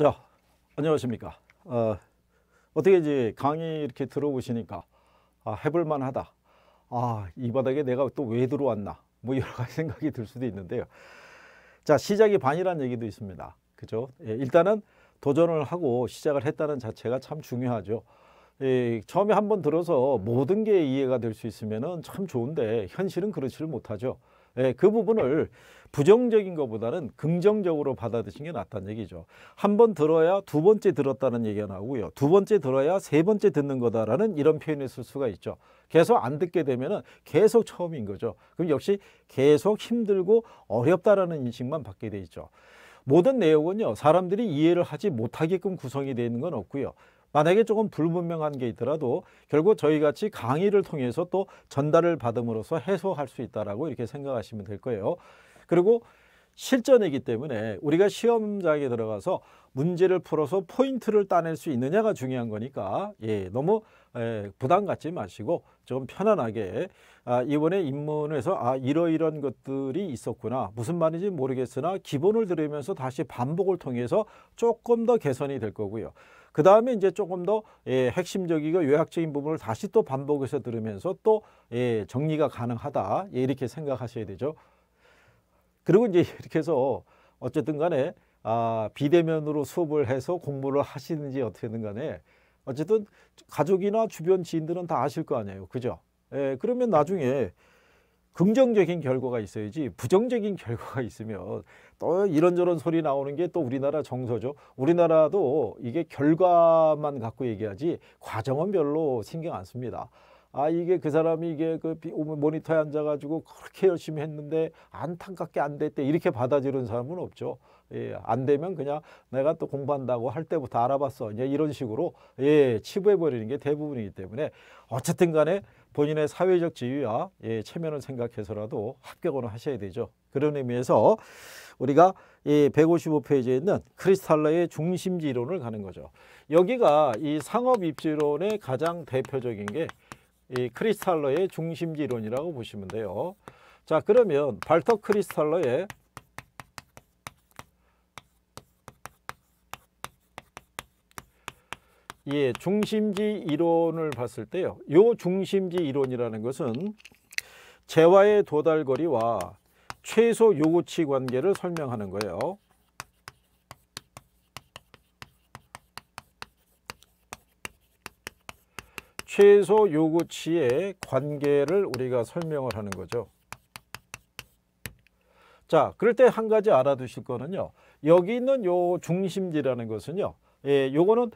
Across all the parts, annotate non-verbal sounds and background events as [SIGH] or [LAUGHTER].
자, 안녕하십니까. 어, 떻게 이제 강의 이렇게 들어보시니까 아, 해볼만 하다. 아, 이 바닥에 내가 또 왜 들어왔나. 뭐 여러 가지 [LAUGHS] 생각이 들 수도 있는데요. 자, 시작이 반이라는 얘기도 있습니다. 그죠? 예, 일단은 도전을 하고 시작을 했다는 자체가 참 중요하죠. 예, 처음에 한번 들어서 모든 게 이해가 될 수 있으면 참 좋은데 현실은 그렇지를 못하죠. 예, 그 부분을 부정적인 것보다는 긍정적으로 받아들이는 게 낫다는 얘기죠. 한 번 들어야 두 번째 들었다는 얘기가 나오고요. 두 번째 들어야 세 번째 듣는 거다라는 이런 표현을 쓸 수가 있죠. 계속 안 듣게 되면 계속 처음인 거죠. 그럼 역시 계속 힘들고 어렵다라는 인식만 받게 돼 있죠. 모든 내용은요. 사람들이 이해를 하지 못하게끔 구성이 되어 있는 건 없고요. 만약에 조금 불분명한 게 있더라도 결국 저희 같이 강의를 통해서 또 전달을 받음으로써 해소할 수 있다라고 이렇게 생각하시면 될 거예요. 그리고 실전이기 때문에 우리가 시험장에 들어가서 문제를 풀어서 포인트를 따낼 수 있느냐가 중요한 거니까 예, 너무 예, 부담 갖지 마시고 좀 편안하게 아, 이번에 입문에서 아 이러이런 것들이 있었구나 무슨 말인지 모르겠으나 기본을 들으면서 다시 반복을 통해서 조금 더 개선이 될 거고요. 그 다음에 이제 조금 더 예, 핵심적이고 요약적인 부분을 다시 또 반복해서 들으면서 또 예, 정리가 가능하다 예, 이렇게 생각하셔야 되죠. 그리고 이제 [LAUGHS] 이렇게 해서 어쨌든 간에 아, 비대면으로 수업을 해서 공부를 하시는지 어떻게든 간에 어쨌든 가족이나 주변 지인들은 다 아실 거 아니에요. 그죠? 예, 그러면 나중에 긍정적인 결과가 있어야지 부정적인 결과가 있으면 또 이런저런 소리 나오는 게 또 우리나라 정서죠. 우리나라도 이게 결과만 갖고 얘기하지 과정은 별로 신경 안 씁니다. 아 이게 그 사람이 이게 그 뭐 모니터에 앉아가지고 그렇게 열심히 했는데 안타깝게 안 됐대 이렇게 받아들이는 사람은 없죠. 예, 안 되면 그냥 내가 또 공부한다고 할 때부터 알아봤어. 이제 이런 식으로 예, 치부해 버리는 게 대부분이기 때문에 어쨌든 간에 본인의 사회적 지위와 예, 체면을 생각해서라도 합격을 하셔야 되죠. 그런 의미에서 우리가 이 155페이지에 있는 크리스탈러의 중심지 이론을 가는 거죠. 여기가 이 상업 입지론의 가장 대표적인 게 이 크리스탈러의 중심지 이론이라고 보시면 돼요. 자 그러면 발터 크리스탈러의 예, 중심지 이론을 봤을 때요. 요 중심지 이론이라는 것은 재화의 도달거리와 최소 요구치 관계를 설명하는 거예요. 최소 요구치의 관계를 우리가 설명을 하는 거죠. 자, 그럴 때 한 가지 알아두실 거는요. 여기 있는 요 중심지라는 것은요. 예, 요거는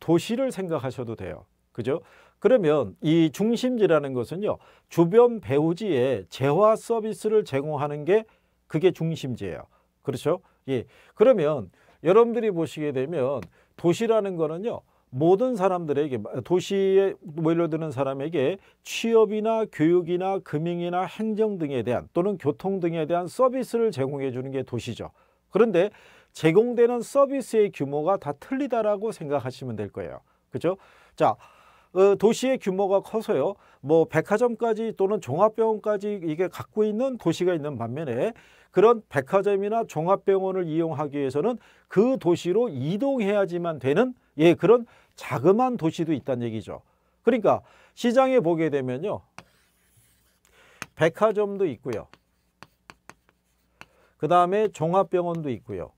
도시를 생각하셔도 돼요. 그죠? 그러면 이 중심지라는 것은요. 주변 배우지에 재화 서비스를 제공하는 게 그게 중심지예요. 그렇죠? 예. 그러면 여러분들이 보시게 되면 도시라는 거는요. 모든 사람들에게 도시에 몰려드는 사람에게 취업이나 교육이나 금융이나 행정 등에 대한 또는 교통 등에 대한 서비스를 제공해 주는 게 도시죠. 그런데 제공되는 서비스의 규모가 다 틀리다라고 생각하시면 될 거예요. 그죠? 자, 어, 도시의 규모가 커서요. 뭐 백화점까지 또는 종합병원까지 이게 갖고 있는 도시가 있는 반면에 그런 백화점이나 종합병원을 이용하기 위해서는 그 도시로 이동해야지만 되는 예 그런 자그마한 도시도 있다는 얘기죠. 그러니까 시장에 보게 되면요. 백화점도 있고요. 그 다음에 종합병원도 있고요.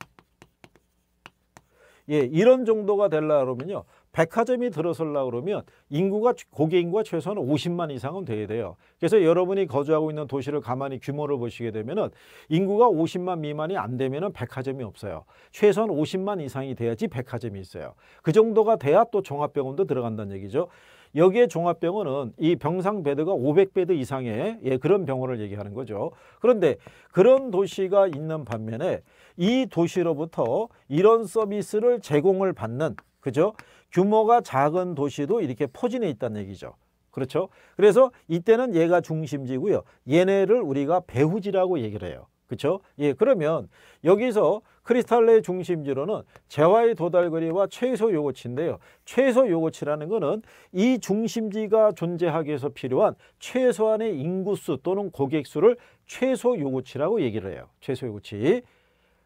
예, 이런 정도가 될라 그러면요. 백화점이 들어설라 그러면 인구가 고객 인구가 최소한 50만 이상은 돼야 돼요. 그래서 여러분이 거주하고 있는 도시를 가만히 규모를 보시게 되면은 인구가 50만 미만이 안 되면은 백화점이 없어요. 최소한 50만 이상이 돼야지 백화점이 있어요. 그 정도가 돼야 또 종합병원도 들어간다는 얘기죠. 여기에 종합병원은 이 병상 베드가 500베드 이상의 예, 그런 병원을 얘기하는 거죠. 그런데 그런 도시가 있는 반면에 이 도시로부터 이런 서비스를 제공을 받는 그죠? 규모가 작은 도시도 이렇게 포진해 있다는 얘기죠. 그렇죠? 그래서 이때는 얘가 중심지고요. 얘네를 우리가 배후지라고 얘기를 해요. 그렇죠? 예, 그러면 여기서 크리스탈레의 중심지로는 재화의 도달거리와 최소 요거치인데요. 최소 요거치라는 것은 이 중심지가 존재하기 위해서 필요한 최소한의 인구수 또는 고객수를 최소 요거치라고 얘기를 해요. 최소 요거치.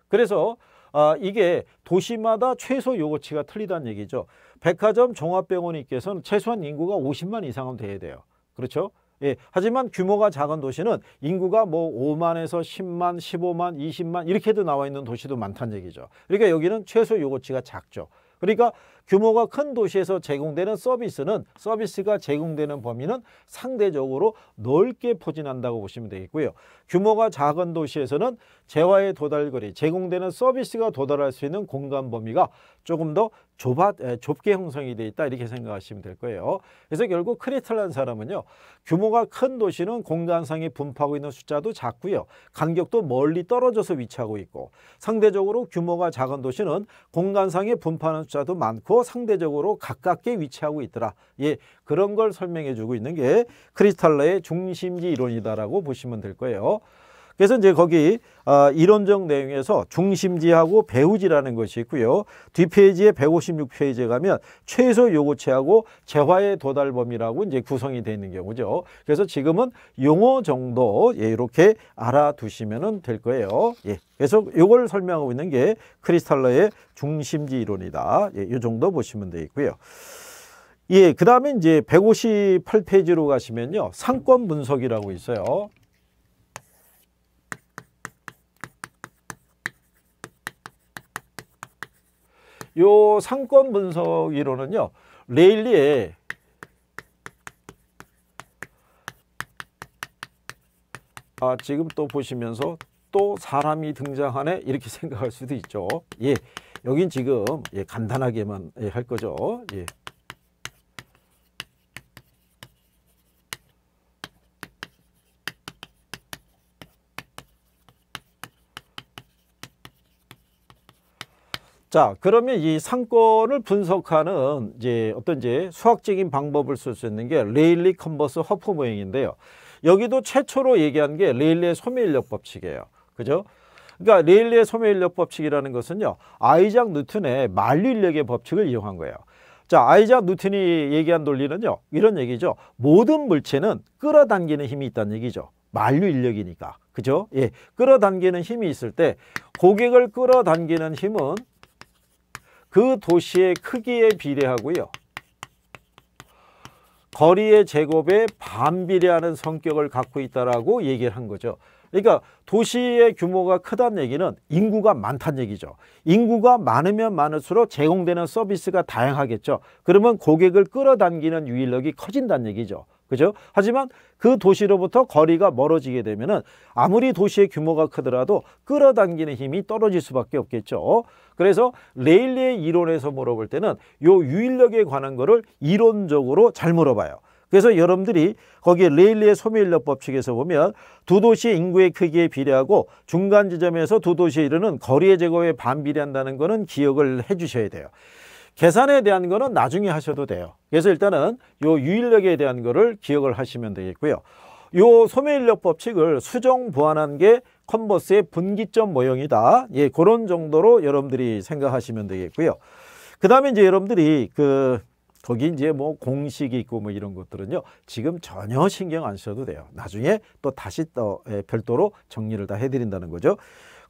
그래서 아, 이게 도시마다 최소 요거치가 틀리다는 얘기죠. 백화점 종합병원이께서는 최소한 인구가 50만 이상은 돼야 돼요. 그렇죠? 예, 하지만 규모가 작은 도시는 인구가 뭐 5만에서 10만, 15만, 20만 이렇게도 나와 있는 도시도 많다는 얘기죠. 그러니까 여기는 최소 요거치가 작죠. 그러니까 규모가 큰 도시에서 제공되는 서비스는 서비스가 제공되는 범위는 상대적으로 넓게 포진한다고 보시면 되겠고요. 규모가 작은 도시에서는 재화의 도달거리, 제공되는 서비스가 도달할 수 있는 공간 범위가 조금 더 좁아, 좁게 형성이 되어 있다 이렇게 생각하시면 될 거예요. 그래서 결국 크리틀란 사람은요. 규모가 큰 도시는 공간상에 분포하고 있는 숫자도 작고요. 간격도 멀리 떨어져서 위치하고 있고 상대적으로 규모가 작은 도시는 공간상에 분포하는 숫자도 많고 않고 상대적으로 가깝게 위치하고 있더라. 예, 그런 걸 설명해 주고 있는 게 크리스탈러의 중심지 이론이다라고 보시면 될 거예요. 그래서 이제 거기 아, 이론적 내용에서 중심지하고 배후지라는 것이 있고요. 뒷페이지에 156페이지에 가면 최소 요구치하고 재화의 도달 범위라고 이제 구성이 되어 있는 경우죠. 그래서 지금은 용어 정도 예, 이렇게 알아두시면 될 거예요. 예. 그래서 이걸 설명하고 있는 게 크리스탈러의 중심지 이론이다. 예, 이 정도 보시면 되겠고요. 예, 그 다음에 이제 158페이지로 가시면요. 상권 분석이라고 있어요. 요 상권 분석 이론은요. 레일리의 아, 지금 또 보시면서 또 사람이 등장하네 이렇게 [LAUGHS] 생각할 수도 있죠. 예, 여긴 지금 예, 간단하게만 예, 할 거죠. 예. 자, 그러면 이 상권을 분석하는 이제 어떤 이제 수학적인 방법을 쓸 수 있는 게 레일리 컨버스 허프 모형인데요. 여기도 최초로 얘기한 게 레일리의 소매인력 법칙이에요. 그죠? 그러니까 레일리의 소매인력 법칙이라는 것은요. 아이작 뉴턴의 만류인력의 법칙을 이용한 거예요. 자, 아이작 뉴턴이 얘기한 논리는요. 이런 얘기죠. 모든 물체는 끌어당기는 힘이 있다는 얘기죠. 만류 인력이니까. 그죠? 예. 끌어당기는 힘이 있을 때 고객을 끌어당기는 힘은 그 도시의 크기에 비례하고요. 거리의 제곱에 반비례하는 성격을 갖고 있다라고 얘기를 한 거죠. 그러니까 도시의 규모가 크다는 얘기는 인구가 많다는 얘기죠. 인구가 많으면 많을수록 제공되는 서비스가 다양하겠죠. 그러면 고객을 끌어당기는 유인력이 커진다는 얘기죠. 그죠? 하지만 그 도시로부터 거리가 멀어지게 되면은 아무리 도시의 규모가 크더라도 끌어당기는 힘이 떨어질 수밖에 없겠죠. 그래서 레일리의 이론에서 물어볼 때는 요 유인력에 관한 거를 이론적으로 잘 물어봐요. 그래서 여러분들이 거기에 레일리의 소멸력 법칙에서 보면 두 도시의 인구의 크기에 비례하고 중간 지점에서 두 도시에 이르는 거리의 제거에 반비례한다는 거는 기억을 해 주셔야 돼요. 계산에 대한 거는 나중에 하셔도 돼요. 그래서 일단은 요 유인력에 대한 거를 기억을 하시면 되겠고요. 요 소매인력 법칙을 수정 보완한 게 컨버스의 분기점 모형이다. 예, 그런 정도로 여러분들이 생각하시면 되겠고요. 그 다음에 이제 여러분들이 그 거기 이제 뭐 공식이 있고 뭐 이런 것들은요. 지금 전혀 신경 안 써도 돼요. 나중에 또 다시 또 예, 별도로 정리를 다 해드린다는 거죠.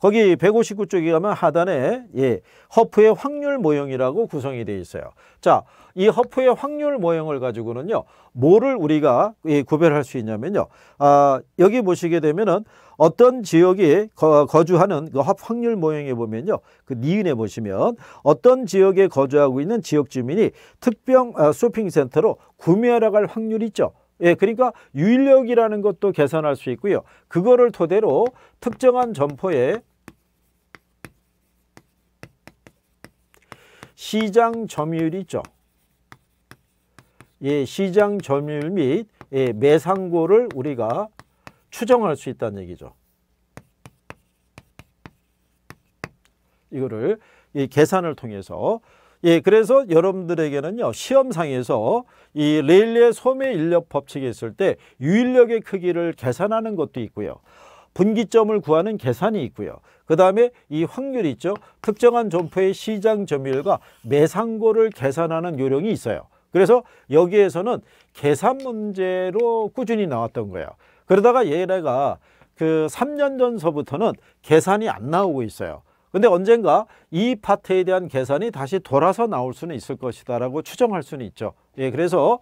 거기 159쪽에 가면 하단에 예, 허프의 확률 모형이라고 구성이 되어 있어요. 자, 이 허프의 확률 모형을 가지고는요. 뭐를 우리가 예, 구별할 수 있냐면요. 아, 여기 보시게 되면은 어떤 지역이 거주하는 그 확률 모형에 보면요. 그 니은에 보시면 어떤 지역에 거주하고 있는 지역 주민이 특병 아, 쇼핑센터로 구매하러 갈 확률이 있죠. 예, 그러니까 유인력이라는 것도 계산할 수 있고요. 그거를 토대로 특정한 점포에 시장 점유율이 있죠. 예, 시장 점유율 및 예, 매상고를 우리가 추정할 수 있다는 얘기죠. 이거를 이 계산을 통해서 예, 그래서 여러분들에게는요, 시험상에서 이 레일리의 소매 인력 법칙이 있을 때 유인력의 크기를 계산하는 것도 있고요. 분기점을 구하는 계산이 있고요. 그 다음에 이 확률이 있죠. 특정한 점포의 시장 점유율과 매상고를 계산하는 요령이 있어요. 그래서 여기에서는 계산 문제로 꾸준히 나왔던 거예요. 그러다가 얘네가 그 3년 전서부터는 계산이 안 나오고 있어요. 근데 언젠가 이 파트에 대한 계산이 다시 돌아서 나올 수는 있을 것이다라고 추정할 수는 있죠. 예, 그래서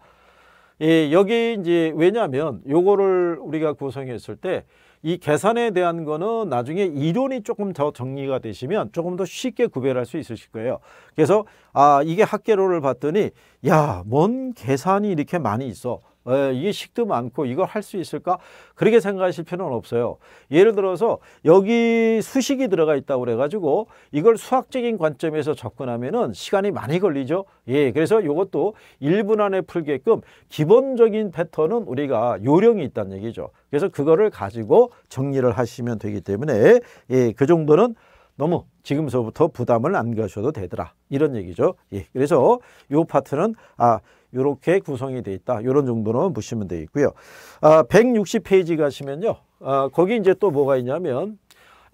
예, 여기 이제 왜냐하면 요거를 우리가 구성했을 때 이 계산에 대한 거는 나중에 이론이 조금 더 정리가 되시면 조금 더 쉽게 구별할 수 있으실 거예요. 그래서 아 이게 학계로를 봤더니 야 뭔 계산이 이렇게 많이 있어. 예, 이게 식도 많고 이걸 할 수 있을까? 그렇게 생각하실 필요는 없어요. 예를 들어서 여기 수식이 들어가 있다고 그래가지고 이걸 수학적인 관점에서 접근하면은 시간이 많이 걸리죠. 예, 그래서 이것도 1분 안에 풀게끔 기본적인 패턴은 우리가 요령이 있다는 얘기죠. 그래서 그거를 가지고 정리를 하시면 되기 때문에 예, 그 정도는 너무 지금서부터 부담을 안 가셔도 되더라. 이런 얘기죠. 예, 그래서 요 파트는 아, 이렇게 구성이 되어 있다. 이런 정도는 보시면 되겠고요. 아, 160페이지 가시면요. 아, 거기 이제 또 뭐가 있냐면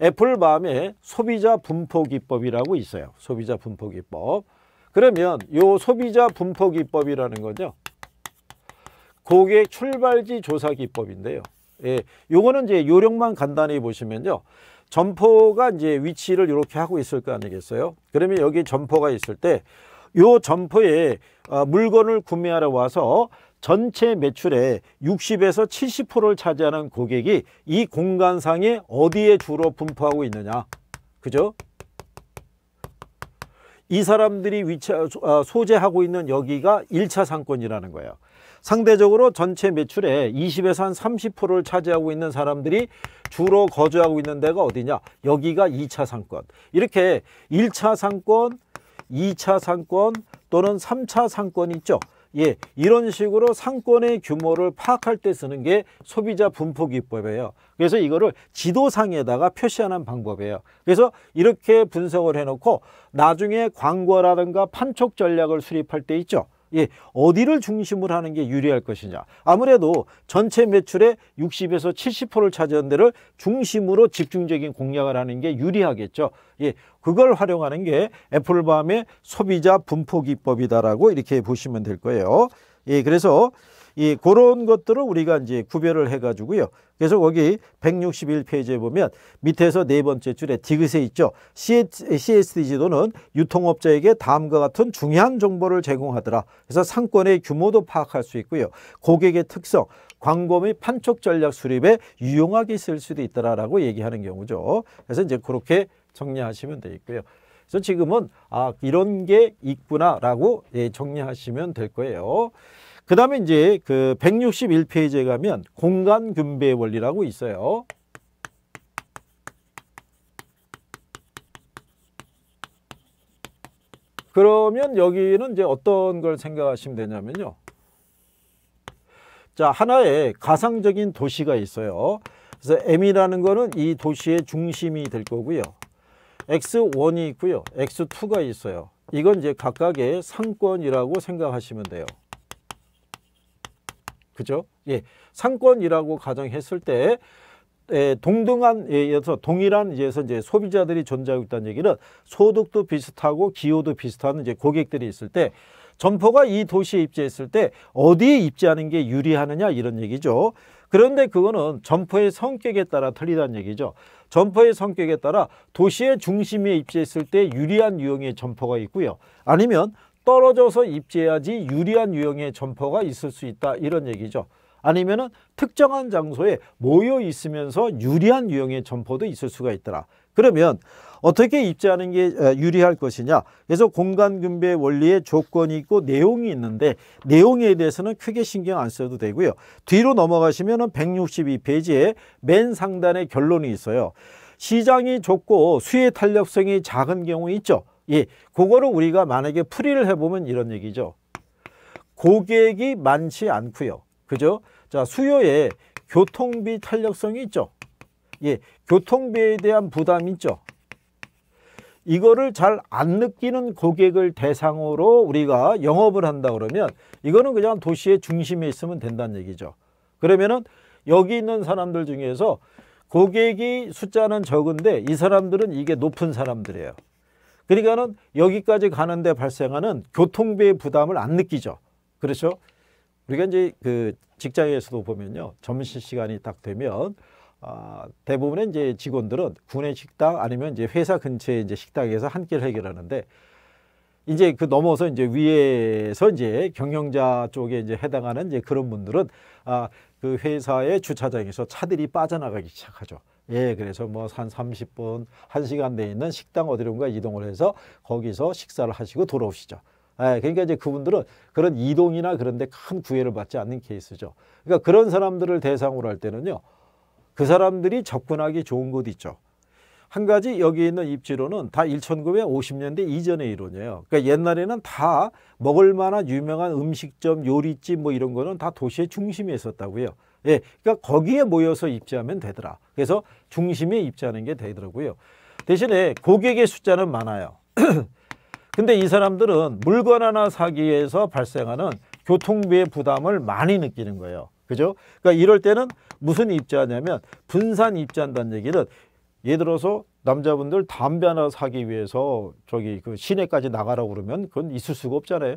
애플밤에 소비자 분포 기법이라고 있어요. 소비자 분포 기법. 그러면 요 소비자 분포 기법이라는 거죠. 고객 출발지 조사 기법인데요. 예, 요거는 이제 요령만 간단히 보시면요. 점포가 이제 위치를 이렇게 하고 있을 거 아니겠어요? 그러면 여기 점포가 있을 때요 점포에 어, 물건을 구매하러 와서 전체 매출의 60에서 70%를 차지하는 고객이 이 공간상에 어디에 주로 분포하고 있느냐. 그죠? 이 사람들이 위치, 어, 어, 소재하고 있는 여기가 1차 상권이라는 거예요. 상대적으로 전체 매출의 20에서 한 30%를 차지하고 있는 사람들이 주로 거주하고 있는 데가 어디냐. 여기가 2차 상권. 이렇게 1차 상권, 2차 상권 또는 3차 상권이 있죠. 예, 이런 식으로 상권의 규모를 파악할 때 쓰는 게 소비자 분포 기법이에요. 그래서 이거를 지도상에다가 표시하는 방법이에요. 그래서 이렇게 분석을 해놓고 나중에 광고라든가 판촉 전략을 수립할 때 있죠. 예, 어디를 중심으로 하는 게 유리할 것이냐. 아무래도 전체 매출의 60에서 70%를 차지한 데를 중심으로 집중적인 공략을 하는 게 유리하겠죠. 예, 그걸 활용하는 게 애플밤의 소비자 분포 기법이다라고 이렇게 보시면 될 거예요. 예, 그래서 이 그런 것들을 우리가 이제 구별을 해 가지고요. 그래서 거기 161페이지에 보면 밑에서 네 번째 줄에 디귿에 있죠. CSD 지도는 유통업자에게 다음과 같은 중요한 정보를 제공하더라. 그래서 상권의 규모도 파악할 수 있고요. 고객의 특성, 광고 및 판촉 전략 수립에 유용하게 쓸 수도 있더라라고 얘기하는 경우죠. 그래서 이제 그렇게 정리하시면 되겠고요. 그래서 지금은 아 이런 게 있구나라고 예, 정리하시면 될 거예요. 그 다음에 이제 그 161페이지에 가면 공간균배의 원리라고 있어요. 그러면 여기는 이제 어떤 걸 생각하시면 되냐면요. 자, 하나의 가상적인 도시가 있어요. 그래서 M이라는 거는 이 도시의 중심이 될 거고요. X1이 있고요. X2가 있어요. 이건 이제 각각의 상권이라고 생각하시면 돼요. 그죠? 예. 상권이라고 가정했을 때 예, 동등한 예에서 동일한 예에서 이제 소비자들이 존재하고 있다는 얘기는 소득도 비슷하고 기호도 비슷한 이제 고객들이 있을 때 점포가 이 도시에 입지했을 때 어디에 입지하는 게 유리하느냐 이런 얘기죠. 그런데 그거는 점포의 성격에 따라 틀리다는 얘기죠. 점포의 성격에 따라 도시의 중심에 입지했을 때 유리한 유형의 점포가 있고요. 아니면 떨어져서 입지해야지 유리한 유형의 점퍼가 있을 수 있다 이런 얘기죠. 아니면 은 특정한 장소에 모여 있으면서 유리한 유형의 점퍼도 있을 수가 있더라. 그러면 어떻게 입지하는게 어, 유리할 것이냐 그래서 공간분배 원리에 조건이 있고 내용이 있는데 내용에 대해서는 크게 신경 안 써도 되고요 뒤로 넘어가시면 은 162페이지에 맨 상단에 결론이 있어요 시장이 좁고 수의 탄력성이 작은 경우 있죠 예, 그거를 우리가 만약에 풀이를 해보면 이런 얘기죠. 고객이 많지 않고요. 그죠? 자, 수요에 교통비 탄력성이 있죠. 예, 교통비에 대한 부담이 있죠. 이거를 잘 안 느끼는 고객을 대상으로 우리가 영업을 한다 그러면 이거는 그냥 도시의 중심에 있으면 된다는 얘기죠. 그러면은 여기 있는 사람들 중에서 고객이 숫자는 적은데 이 사람들은 이게 높은 사람들이에요. 그러니까는 여기까지 가는데 발생하는 교통비의 부담을 안 느끼죠. 그렇죠? 우리가 이제 그 직장에서도 보면요. 점심 시간이 딱 되면 아, 대부분의 이제 직원들은 군내 식당 아니면 이제 회사 근처에 이제 식당에서 한 끼를 해결하는데 이제 그 넘어서 이제 위에서 이제 경영자 쪽에 이제 해당하는 이제 그런 분들은 아, 그 회사의 주차장에서 차들이 빠져나가기 시작하죠. 예, 그래서 뭐한 30분, 1시간 내 있는 식당 어디론가 이동을 해서 거기서 식사를 하시고 돌아오시죠. 예, 그러니까 이제 그분들은 그런 이동이나 그런데 큰 구애를 받지 않는 케이스죠. 그러니까 그런 사람들을 대상으로 할 때는요. 그 사람들이 접근하기 좋은 곳 있죠. 한 가지 여기 있는 입지로는 다 1950년대 이전의 이론이에요. 그러니까 옛날에는 다 먹을 만한 유명한 음식점, 요리집 뭐 이런 거는 다 도시의 중심에 있었다고요. 예, 그러니까 거기에 모여서 입지하면 되더라. 그래서 중심에 입지하는 게 되더라고요. 대신에 고객의 숫자는 많아요. [CLEARS THROAT] 근데 이 사람들은 물건 하나 사기위해서 발생하는 교통비의 부담을 많이 느끼는 거예요. 그죠? 그러니까 이럴 때는 무슨 입하냐면 분산 입자한다는 얘기는 예를 들어서 남자분들 담배 하나 사기 위해서 저기 그 시내까지 나가라고 그러면 그건 있을 수가 없잖아요.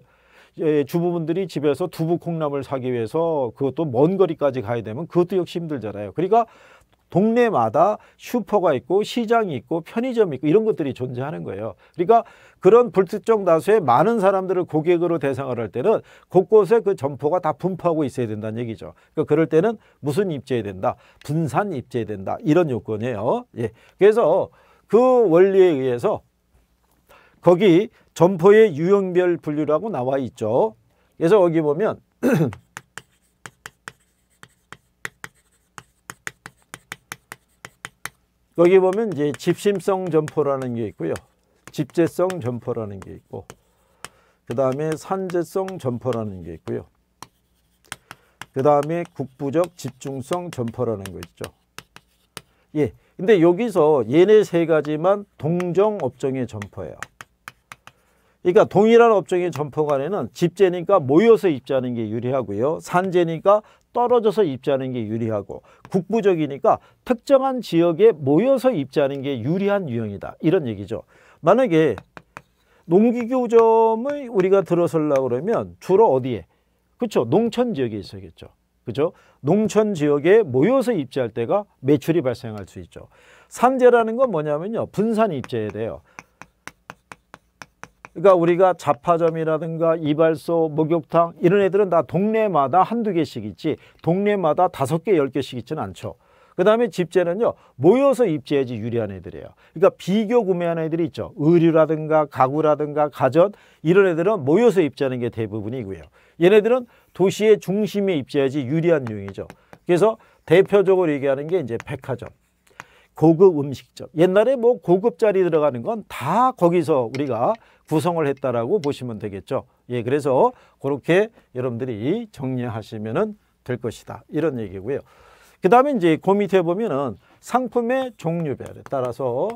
예, 주부분들이 집에서 두부 콩나물 사기 위해서 그것도 먼 거리까지 가야 되면 그것도 역시 힘들잖아요. 그러니까 동네마다 슈퍼가 있고 시장이 있고 편의점이 있고 이런 것들이 존재하는 거예요. 그러니까 그런 불특정 다수의 많은 사람들을 고객으로 대상을 할 때는 곳곳에 그 점포가 다 분포하고 있어야 된다는 얘기죠. 그러니까 그럴 때는 무슨 입지해야 된다? 분산 입지해야 된다. 이런 요건이에요. 예. 그래서 그 원리에 의해서 거기 점포의 유형별 분류라고 나와 있죠. 그래서 여기 보면 여기 [CLEARS THROAT] 보면 이제 집심성 점포라는 게 있고요. 집재성 점포라는 게 있고 그 다음에 산재성 점포라는 게 있고요. 그 다음에 국부적 집중성 점포라는 거 있죠. 예. 근데 여기서 얘네 세 가지만 동종 업종의 점포예요. 그러니까 동일한 업종의 점포관에는 집재니까 모여서 입자하는 게 유리하고요. 산재니까 떨어져서 입자하는 게 유리하고 국부적이니까 특정한 지역에 모여서 입자하는 게 유리한 유형이다. 이런 얘기죠. 만약에 농기교점을 우리가 들어설려고 그러면 주로 어디에? 그렇죠. 농촌 지역에 있어야겠죠. 그죠? 농촌 지역에 모여서 입재할 때가 매출이 발생할 수 있죠. 산재라는 건 뭐냐면요. 분산 입재해야 돼요. 그러니까 우리가 자파점이라든가 이발소, 목욕탕 이런 애들은 다 동네마다 한두 개씩 있지 동네마다 다섯 개, 열 개씩 있지는 않죠. 그 다음에 집재는요 모여서 입재해야지 유리한 애들이에요 그러니까 비교 구매하는 애들이 있죠 의류라든가 가구라든가 가전 이런 애들은 모여서 입재하는 게 대부분이고요 얘네들은 도시의 중심에 입재해야지 유리한 유형이죠 그래서 대표적으로 얘기하는 게 이제 백화점 고급 음식점. 옛날에 뭐 고급 자리 들어가는 건 다 거기서 우리가 구성을 했다라고 보시면 되겠죠. 예, 그래서 그렇게 여러분들이 정리하시면은 될 것이다. 이런 얘기고요. 그 다음에 이제 그 밑에 보면은 상품의 종류별에 따라서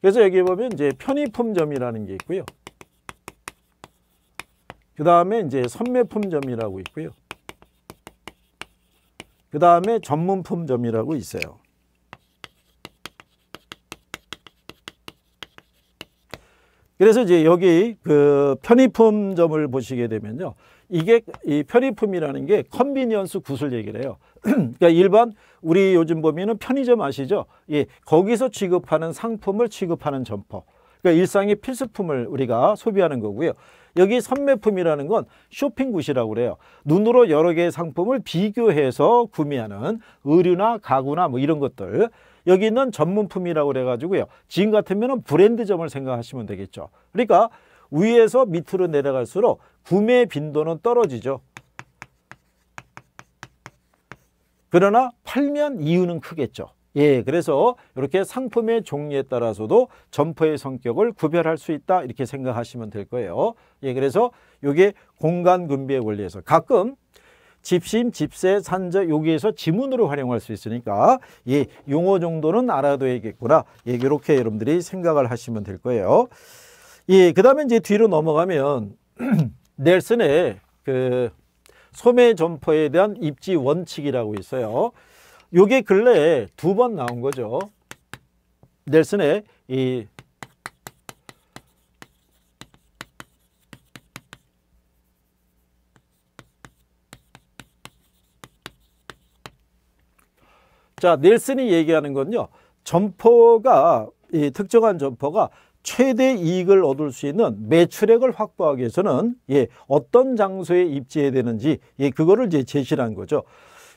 그래서 여기 보면 이제 편의품점이라는 게 있고요. 그 다음에 이제 선매품점이라고 있고요. 그 다음에 전문품점이라고 있어요. 그래서 이제 여기 그 편의품점을 보시게 되면요. 이게 이 편의품이라는 게 컨비니언스 구슬 얘기를 해요. [CLEARS THROAT] 그러니까 일반 우리 요즘 보면은 편의점 아시죠? 예, 거기서 취급하는 상품을 취급하는 점포. 그러니까 일상의 필수품을 우리가 소비하는 거고요. 여기 선매품이라는 건 쇼핑굿이라고 그래요. 눈으로 여러 개의 상품을 비교해서 구매하는 의류나 가구나 뭐 이런 것들. 여기 있는 전문품이라고 그래가지고요. 지금 같으면 브랜드점을 생각하시면 되겠죠. 그러니까 위에서 밑으로 내려갈수록 구매 빈도는 떨어지죠. 그러나 팔면 이유는 크겠죠. 예, 그래서 이렇게 상품의 종류에 따라서도 점포의 성격을 구별할 수 있다 이렇게 생각하시면 될 거예요. 예, 그래서 이게 공간 분비의 원리에서 가끔 집심, 집세, 산저 여기에서 지문으로 활용할 수 있으니까 예, 용어 정도는 알아둬야겠구나. 예, 이렇게 여러분들이 생각을 하시면 될 거예요. 예, 그 다음에 이제 뒤로 넘어가면 [CLEARS THROAT] 넬슨의 그 소매 점퍼에 대한 입지 원칙이라고 있어요. 요게 근래에 두 번 나온 거죠. 넬슨의 이 자, 넬슨이 얘기하는 건요. 점포가 이 특정한 점포가 최대 이익을 얻을 수 있는 매출액을 확보하기 위해서는 예, 어떤 장소에 입지해야 되는지 예, 그거를 이제 제시한 거죠.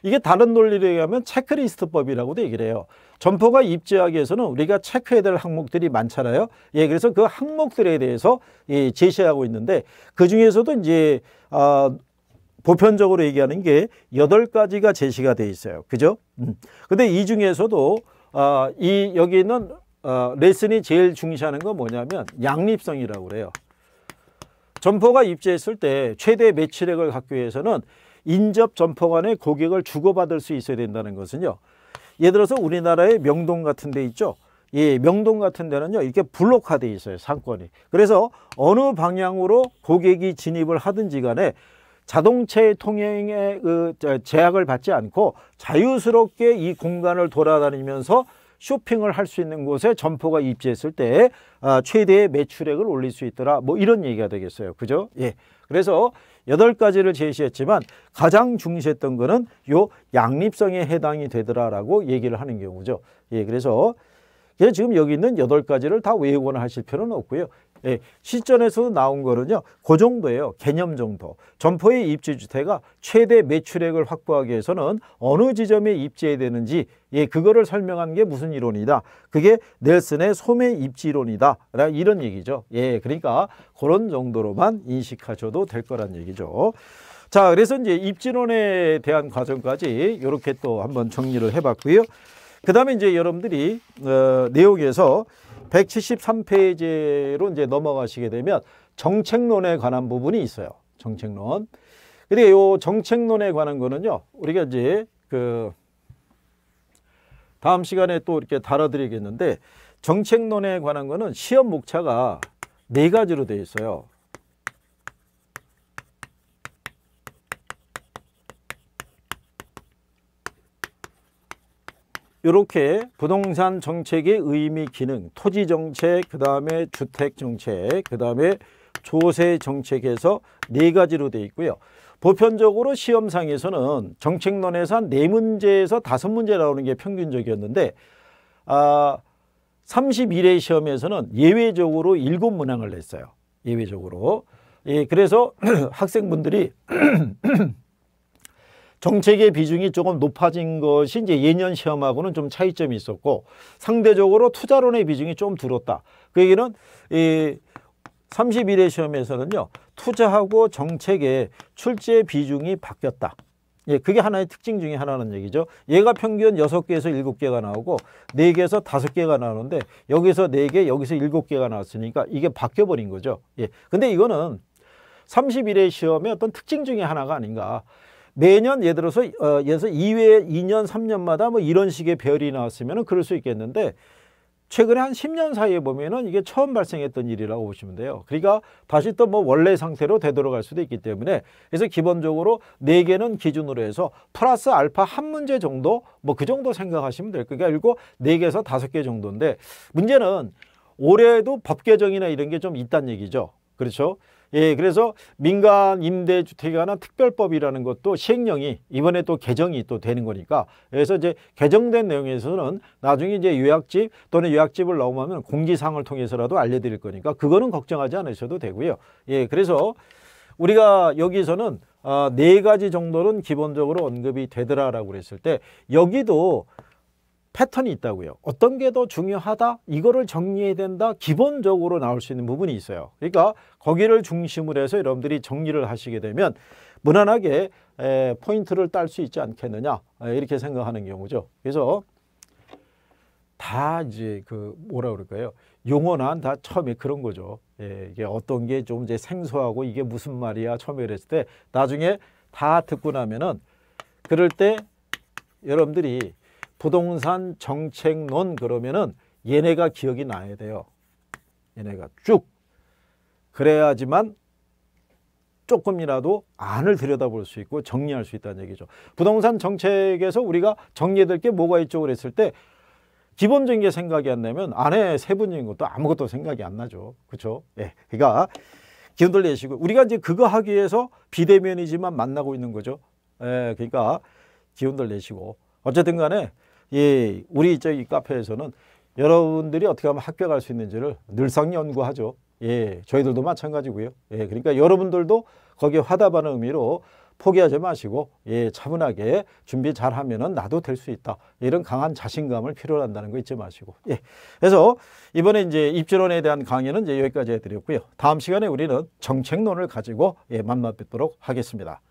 이게 다른 논리로 얘기하면 체크리스트법이라고도 얘기를 해요. 점포가 입지하기 위해서는 우리가 체크해야 될 항목들이 많잖아요. 예, 그래서 그 항목들에 대해서 예, 제시하고 있는데 그 중에서도 이제 아, 보편적으로 얘기하는 게 여덟 가지가 제시가 돼 있어요. 그죠? 음. 근데 이 중에서도 아, 이 여기 있는 어, 레슨이 제일 중시하는 건 뭐냐면 양립성이라고 그래요. 점포가 입지했을 때 최대 매출액을 갖기 위해서는 인접 점포 간의 고객을 주고받을 수 있어야 된다는 것은요. 예를 들어서 우리나라의 명동 같은 데 있죠. 예, 명동 같은 데는요. 이렇게 블록화돼 있어요. 상권이. 그래서 어느 방향으로 고객이 진입을 하든지 간에 자동차의 통행에 그 제약을 받지 않고 자유스럽게 이 공간을 돌아다니면서 쇼핑을 할 수 있는 곳에 점포가 입지했을 때 아, 최대의 매출액을 올릴 수 있더라 뭐 이런 얘기가 되겠어요 그죠 예 그래서 여덟 가지를 제시했지만 가장 중시했던 거는 요 양립성에 해당이 되더라라고 얘기를 하는 경우죠. 예, 그래서 지금 여기 있는 여덟 가지를 다 외우거나 하실 필요는 없고요. 예, 실전에서 나온 거는요. 그 정도예요. 개념 정도. 점포의 입지 주택가 최대 매출액을 확보하기 위해서는 어느 지점에 입지해야 되는지 예, 그거를 설명한 게 무슨 이론이다. 그게 넬슨의 소매 입지 론이다 이런 얘기죠. 예, 그러니까 그런 정도로만 인식하셔도 될 거란 얘기죠. 자, 그래서 이제 입지론에 대한 과정까지 이렇게 또 한번 정리를 해봤고요. 그 다음에 이제 여러분들이 어, 내용에서 173페이지로 이제 넘어가시게 되면 정책론에 관한 부분이 있어요. 정책론. 근데 요 정책론에 관한 거는요. 우리가 이제 그 다음 시간에 또 이렇게 다뤄드리겠는데 정책론에 관한 거는 시험 목차가 네 가지로 되어 있어요. 이렇게 부동산 정책의 의미, 기능, 토지 정책, 그 다음에 주택 정책, 그 다음에 조세 정책에서 네 가지로 돼 있고요. 보편적으로 시험상에서는 정책론에서 한네 문제에서 다섯 문제 나오는 게 평균적이었는데 아, 31회 시험에서는 예외적으로 일곱 문항을 냈어요. 예외적으로. 예, 그래서 [CLEARS THROAT] 학생분들이 [CLEARS THROAT] 정책의 비중이 조금 높아진 것이 이제 예년 시험하고는 좀 차이점이 있었고 상대적으로 투자론의 비중이 좀들었다그 얘기는 이 31회 시험에서는요. 투자하고 정책의 출제 비중이 바뀌었다. 예, 그게 하나의 특징 중에 하나는 얘기죠. 얘가 평균 6 개에서 7 개가 나오고 4개에서5 개가 나오는데 여기서 4개 여기서 7 개가 나왔으니까 이게 바뀌어 버린 거죠. 예. 근데 이거는 31회 시험의 어떤 특징 중에 하나가 아닌가. 매년 예를 들어서 어, 예서 2회 2년 3년마다 뭐 이런 식의 배열이 나왔으면 그럴 수 있겠는데 최근에 한 10년 사이에 보면은 이게 처음 발생했던 일이라고 보시면 돼요. 그러니까 다시 또 뭐 원래 상태로 되돌아갈 수도 있기 때문에 그래서 기본적으로 4개는 기준으로 해서 플러스 알파 한 문제 정도 뭐 그 정도 생각하시면 될 거예요. 그러니까 4개에서 5개 정도인데 문제는 올해에도 법 개정이나 이런 게 좀 있다는 얘기죠. 그렇죠? 예, 그래서 민간 임대주택에 관한 특별법이라는 것도 시행령이 이번에 또 개정이 또 되는 거니까 그래서 이제 개정된 내용에서는 나중에 이제 요약집 또는 요약집을 넘으면 공지사항을 통해서라도 알려드릴 거니까 그거는 걱정하지 않으셔도 되고요. 예, 그래서 우리가 여기서는 아, 네 가지 정도는 기본적으로 언급이 되더라라고 그랬을 때 여기도 패턴이 있다고요. 어떤 게 더 중요하다? 이거를 정리해야 된다? 기본적으로 나올 수 있는 부분이 있어요. 그러니까 거기를 중심으로 해서 여러분들이 정리를 하시게 되면 무난하게 포인트를 딸 수 있지 않겠느냐 이렇게 생각하는 경우죠. 그래서 다 이제 그 뭐라 그럴까요? 용어난 다 처음에 그런 거죠. 예, 이게 어떤 게 좀 이제 생소하고 이게 무슨 말이야 처음에 그랬을 때 나중에 다 듣고 나면은 그럴 때 여러분들이 부동산 정책론 그러면은 얘네가 기억이 나야 돼요. 얘네가 쭉. 그래야지만 조금이라도 안을 들여다볼 수 있고 정리할 수 있다는 얘기죠. 부동산 정책에서 우리가 정리해야 될게 뭐가 있죠? 그랬을 때 기본적인 게 생각이 안 나면 안에 세분인 것도 아무것도 생각이 안 나죠. 그렇죠? 예. 그러니까 기운들 내시고 우리가 이제 그거 하기 위해서 비대면이지만 만나고 있는 거죠. 예. 그러니까 기운들 내시고 어쨌든 간에 예, 우리 저기 카페에서는 여러분들이 어떻게 하면 합격할 수 있는지를 늘상 연구하죠. 예, 저희들도 마찬가지고요. 예, 그러니까 여러분들도 거기에 화답하는 의미로 포기하지 마시고 예, 차분하게 준비 잘 하면은 나도 될 수 있다. 이런 강한 자신감을 필요로 한다는 거 잊지 마시고. 예. 그래서 이번에 이제 입지론에 대한 강의는 이제 여기까지 해 드렸고요. 다음 시간에 우리는 정책론을 가지고 예, 만나 뵙도록 하겠습니다.